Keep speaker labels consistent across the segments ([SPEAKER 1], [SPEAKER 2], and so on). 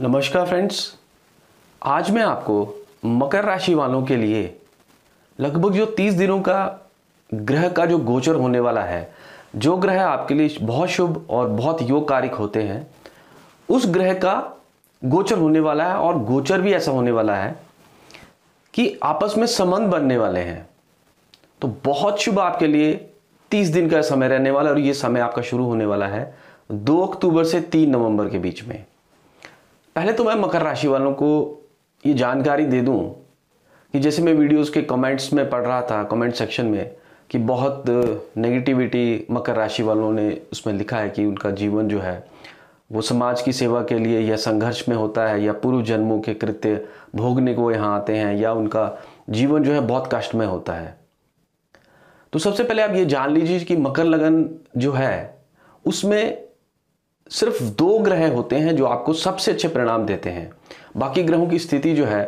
[SPEAKER 1] नमस्कार फ्रेंड्स आज मैं आपको मकर राशि वालों के लिए लगभग जो 30 दिनों का ग्रह का जो गोचर होने वाला है जो ग्रह आपके लिए बहुत शुभ और बहुत योग कारिक होते हैं उस ग्रह का गोचर होने वाला है और गोचर भी ऐसा होने वाला है कि आपस में संबंध बनने वाले हैं तो बहुत शुभ आपके लिए 30 दिन का समय रहने वाला और ये समय आपका शुरू होने वाला है 2 अक्टूबर से 3 नवंबर के बीच में पहले तो मैं मकर राशि वालों को ये जानकारी दे दूं कि जैसे मैं वीडियोस के कमेंट्स में पढ़ रहा था कमेंट सेक्शन में कि बहुत नेगेटिविटी मकर राशि वालों ने उसमें लिखा है कि उनका जीवन जो है वो समाज की सेवा के लिए या संघर्ष में होता है या पूर्व जन्मों के कृत्य भोगने को यहाँ आते हैं या उनका जीवन जो है बहुत कष्ट में होता है तो सबसे पहले आप ये जान लीजिए कि मकर लगन जो है उसमें सिर्फ दो ग्रह होते हैं जो आपको सबसे अच्छे परिणाम देते हैं बाकी ग्रहों की स्थिति जो है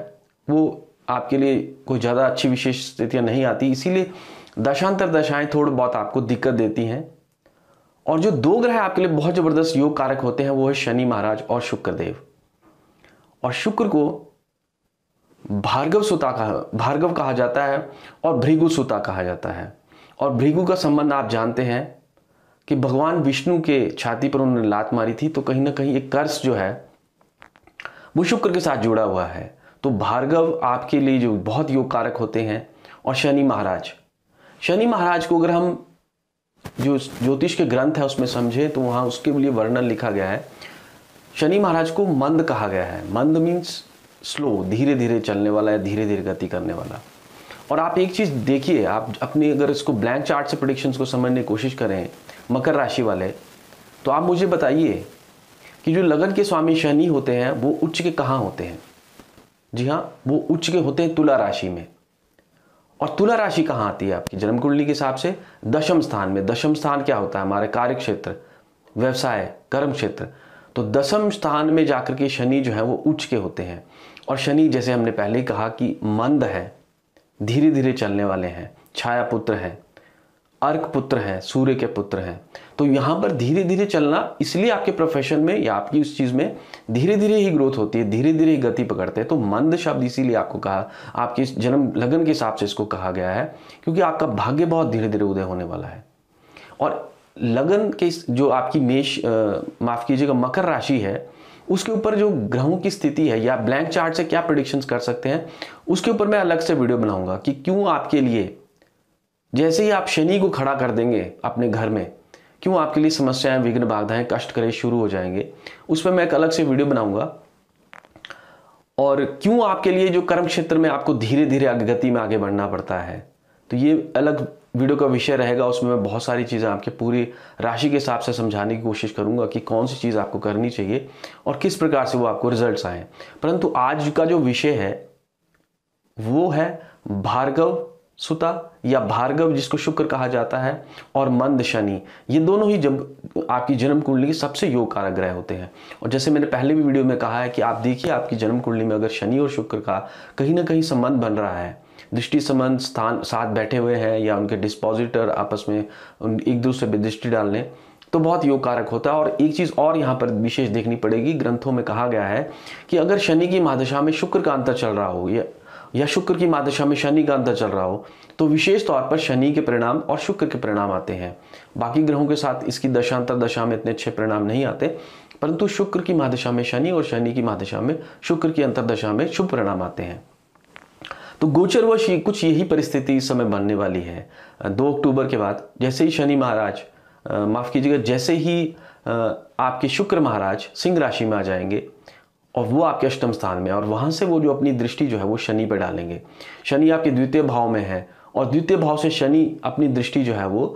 [SPEAKER 1] वो आपके लिए कोई ज़्यादा अच्छी विशेष स्थितियाँ नहीं आती इसीलिए दशांतर दशाएं थोड़ी बहुत आपको दिक्कत देती हैं और जो दो ग्रह आपके लिए बहुत ज़बरदस्त योग कारक होते हैं वो है शनि महाराज और शुक्रदेव और शुक्र को भार्गव सुता कहा भार्गव कहा जाता है और भृगु सुता कहा जाता है और भृगु का संबंध आप जानते हैं कि भगवान विष्णु के छाती पर उन्होंने लात मारी थी तो कहीं ना कहीं एक कर्स जो है वो शुक्र के साथ जुड़ा हुआ है तो भार्गव आपके लिए जो बहुत योग कारक होते हैं और शनि महाराज शनि महाराज को अगर हम जो ज्योतिष के ग्रंथ है उसमें समझे तो वहाँ उसके लिए वर्णन लिखा गया है शनि महाराज को मंद कहा गया है मंद मीन्स स्लो धीरे धीरे चलने वाला है धीरे धीरे गति करने वाला और आप एक चीज़ देखिए आप अपने अगर इसको ब्लैंक चार्ट से प्रोडिक्शन को समझने की कोशिश करें मकर राशि वाले तो आप मुझे बताइए कि जो लगन के स्वामी शनि होते हैं वो उच्च के कहाँ होते हैं जी हाँ वो उच्च के होते हैं तुला राशि में और तुला राशि कहाँ आती है आपकी जन्म कुंडली के हिसाब से दशम स्थान में दशम स्थान क्या होता है हमारे कार्य क्षेत्र व्यवसाय कर्म क्षेत्र तो दशम स्थान में जाकर के शनि जो है वो उच्च के होते हैं और शनि जैसे हमने पहले ही कहा कि मंद है धीरे धीरे चलने वाले हैं छाया पुत्र हैं अर्क पुत्र हैं सूर्य के पुत्र हैं तो यहाँ पर धीरे धीरे चलना इसलिए आपके प्रोफेशन में या आपकी उस चीज़ में धीरे धीरे ही ग्रोथ होती है धीरे धीरे ही गति पकड़ते हैं तो मंद शब्द इसीलिए आपको कहा आपके जन्म लगन के हिसाब से इसको कहा गया है क्योंकि आपका भाग्य बहुत धीरे धीरे उदय होने वाला है और लगन के जो आपकी मेष माफ़ कीजिएगा मकर राशि है उसके ऊपर जो ग्रहों की स्थिति है या ब्लैंक चार्ट से क्या प्रडिक्शंस कर सकते हैं उसके ऊपर मैं अलग से वीडियो बनाऊंगा कि क्यों आपके लिए जैसे ही आप शनि को खड़ा कर देंगे अपने घर में क्यों आपके लिए समस्याएं विघ्न बाधाएं कष्ट करे शुरू हो जाएंगे उस पर मैं एक अलग से वीडियो बनाऊंगा और क्यों आपके लिए जो कर्म क्षेत्र में आपको धीरे धीरे गति में आगे बढ़ना पड़ता है तो ये अलग वीडियो का विषय रहेगा उसमें मैं बहुत सारी चीज़ें आपके पूरी राशि के हिसाब से समझाने की कोशिश करूंगा कि कौन सी चीज़ आपको करनी चाहिए और किस प्रकार से वो आपको रिजल्ट आए परंतु आज का जो विषय है वो है भार्गव सुता या भार्गव जिसको शुक्र कहा जाता है और मंद शनि ये दोनों ही जब आपकी जन्म कुंडली के सबसे योग कारक ग्रह होते हैं और जैसे मैंने पहले भी वीडियो में कहा है कि आप देखिए आपकी जन्म कुंडली में अगर शनि और शुक्र का कहीं ना कहीं संबंध बन रहा है दृष्टि संबंध स्थान साथ बैठे हुए हैं या उनके डिस्पोजिटर आपस में एक दूसरे पर दृष्टि डालने तो बहुत योग कारक होता है और एक चीज़ और यहाँ पर विशेष देखनी पड़ेगी ग्रंथों में कहा गया है कि अगर शनि की महादशा में शुक्र का अंतर चल रहा हो या या शुक्र की मादशा में शनि का अंतर चल रहा हो तो विशेष तौर पर शनि के परिणाम और शुक्र के परिणाम आते हैं बाकी ग्रहों के साथ इसकी दशांतर दशा में इतने अच्छे परिणाम नहीं आते परंतु शुक्र की महादशा में शनि और शनि की महादशा में शुक्र की अंतरदशा में शुभ परिणाम आते हैं तो गोचर वश कुछ यही परिस्थिति इस समय बनने वाली है दो अक्टूबर के बाद जैसे ही शनि महाराज माफ़ कीजिएगा जैसे ही आपके शुक्र महाराज सिंह राशि में आ जाएंगे और वो आपके अष्टम स्थान में और वहाँ से वो जो अपनी दृष्टि जो है वो शनि पर डालेंगे शनि आपके द्वितीय भाव में है और द्वितीय भाव से शनि अपनी दृष्टि जो है वो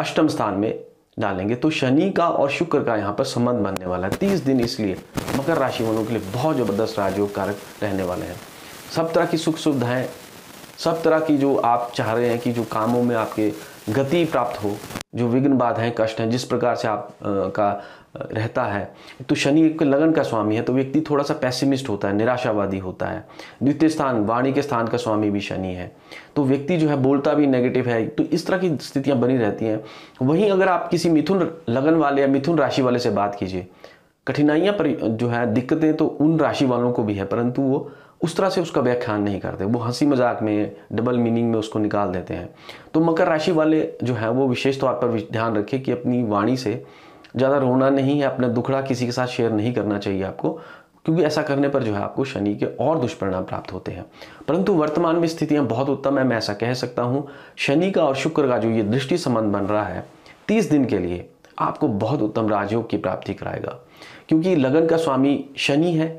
[SPEAKER 1] अष्टम स्थान में डालेंगे तो शनि का और शुक्र का यहाँ पर संबंध बनने वाला है तीस दिन इसलिए मकर राशि वालों के लिए बहुत ज़बरदस्त राजयोग कारक रहने वाले हैं सब तरह की सुख सुविधाएँ सब तरह की जो आप चाह रहे हैं कि जो कामों में आपके गति प्राप्त हो जो विघ्न बाधाएं कष्ट हैं जिस प्रकार से आप आ, का रहता है तो शनि एक लगन का स्वामी है तो व्यक्ति थोड़ा सा पैसिमिस्ट होता है निराशावादी होता है द्वितीय स्थान वाणी के स्थान का स्वामी भी शनि है तो व्यक्ति जो है बोलता भी नेगेटिव है तो इस तरह की स्थितियां बनी रहती हैं वहीं अगर आप किसी मिथुन लगन वाले या मिथुन राशि वाले से बात कीजिए कठिनाइयाँ पर जो है दिक्कतें तो उन राशि वालों को भी है परंतु वो उस तरह से उसका व्याख्यान नहीं करते वो हंसी मजाक में डबल मीनिंग में उसको निकाल देते हैं तो मकर राशि वाले जो है वो विशेष तौर पर ध्यान रखें कि अपनी वाणी से ज़्यादा रोना नहीं है अपना दुखड़ा किसी के साथ शेयर नहीं करना चाहिए आपको क्योंकि ऐसा करने पर जो है आपको शनि के और दुष्परिणाम प्राप्त होते हैं परंतु वर्तमान में स्थितियां बहुत उत्तम है मैं ऐसा कह सकता हूं शनि का और शुक्र का जो ये दृष्टि संबंध बन रहा है तीस दिन के लिए आपको बहुत उत्तम राजयोग की प्राप्ति कराएगा क्योंकि लगन का स्वामी शनि है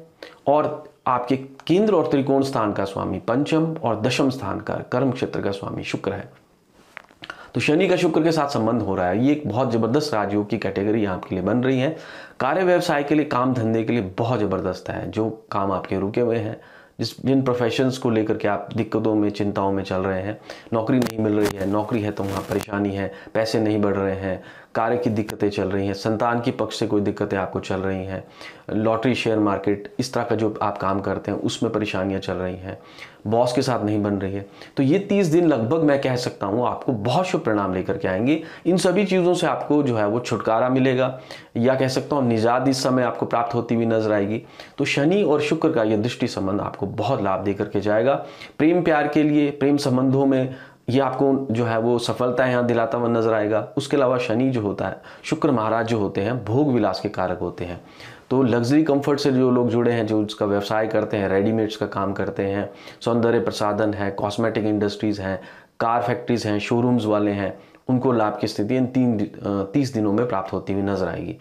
[SPEAKER 1] और आपके केंद्र और त्रिकोण स्थान का स्वामी पंचम और दशम स्थान का कर्म क्षेत्र का स्वामी शुक्र है तो शनि का शुक्र के साथ संबंध हो रहा है ये एक बहुत ज़बरदस्त राजयोग की कैटेगरी आपके लिए बन रही है कार्य व्यवसाय के लिए काम धंधे के लिए बहुत ज़बरदस्त है जो काम आपके रुके हुए हैं जिस जिन प्रोफेशंस को लेकर के आप दिक्कतों में चिंताओं में चल रहे हैं नौकरी नहीं मिल रही है नौकरी है तो वहाँ परेशानी है पैसे नहीं बढ़ रहे हैं कार्य की दिक्कतें चल रही हैं संतान की पक्ष से कोई दिक्कतें आपको चल रही हैं लॉटरी शेयर मार्केट इस तरह का जो आप काम करते हैं उसमें परेशानियां चल रही हैं बॉस के साथ नहीं बन रही है तो ये तीस दिन लगभग मैं कह सकता हूँ आपको बहुत शुभ परिणाम लेकर के आएंगे इन सभी चीज़ों से आपको जो है वो छुटकारा मिलेगा या कह सकता हूँ निजात इस समय आपको प्राप्त होती हुई नजर आएगी तो शनि और शुक्र का यह दृष्टि संबंध आपको बहुत लाभ दे करके जाएगा प्रेम प्यार के लिए प्रेम संबंधों में ये आपको जो है वो सफलता यहाँ दिलाता हुआ नजर आएगा उसके अलावा शनि जो होता है शुक्र महाराज जो होते हैं भोग विलास के कारक होते हैं तो लग्जरी कंफर्ट से जो लोग जुड़े हैं जो उसका व्यवसाय करते हैं रेडीमेड्स का काम करते हैं सौंदर्य प्रसाधन है कॉस्मेटिक इंडस्ट्रीज़ हैं कार फैक्ट्रीज़ हैं शोरूम्स वाले हैं उनको लाभ की स्थिति इन तीन तीस दिनों में प्राप्त होती हुई नजर आएगी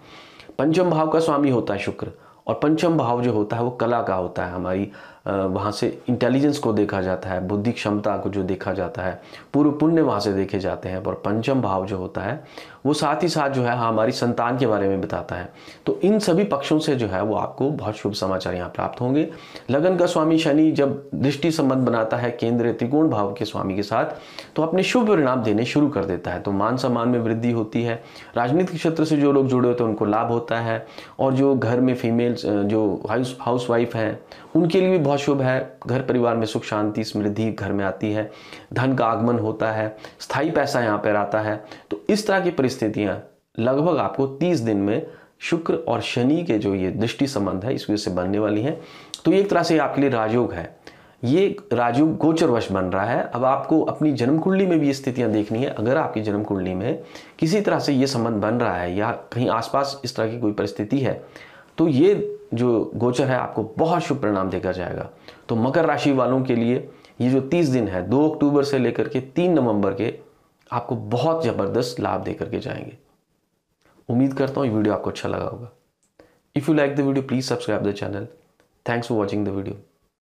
[SPEAKER 1] पंचम भाव का स्वामी होता है शुक्र और पंचम भाव जो होता है वो कला का होता है हमारी वहाँ से इंटेलिजेंस को देखा जाता है बुद्धि क्षमता को जो देखा जाता है पूर्व पुण्य वहाँ से देखे जाते हैं और पंचम भाव जो होता है वो साथ ही साथ जो है हाँ, हमारी संतान के बारे में बताता है तो इन सभी पक्षों से जो है वो आपको बहुत शुभ समाचार यहाँ प्राप्त होंगे लगन का स्वामी शनि जब दृष्टि संबंध बनाता है केंद्र त्रिकोण भाव के स्वामी के साथ तो अपने शुभ परिणाम देने शुरू कर देता है तो मान सम्मान में वृद्धि होती है राजनीतिक क्षेत्र से जो लोग जुड़े होते हैं उनको लाभ होता है और जो घर में फीमेल्स जो हाउस हाउस वाइफ हैं उनके लिए भी बहुत शुभ है घर परिवार में सुख शांति समृद्धि घर में आती है धन का आगमन होता है स्थायी पैसा यहाँ पर आता है तो इस तरह की परिस्थितियां लगभग आपको 30 दिन में शुक्र और शनि के जो ये दृष्टि संबंध है इस वजह से बनने वाली हैं तो एक तरह से आपके लिए राजयोग है ये राजयोग गोचर वश बन रहा है अब आपको अपनी जन्म कुंडली में भी ये स्थितियां देखनी है अगर आपकी जन्म कुंडली में किसी तरह से ये संबंध बन रहा है या कहीं आसपास इस तरह की कोई परिस्थिति है तो ये जो गोचर है आपको बहुत शुभ परिणाम देखा जाएगा तो मकर राशि वालों के लिए ये जो 30 दिन है 2 अक्टूबर से लेकर के 3 नवंबर के आपको बहुत ज़बरदस्त लाभ दे करके जाएंगे उम्मीद करता हूँ ये वीडियो आपको अच्छा लगा होगा if you like the video please subscribe the channel thanks for watching the video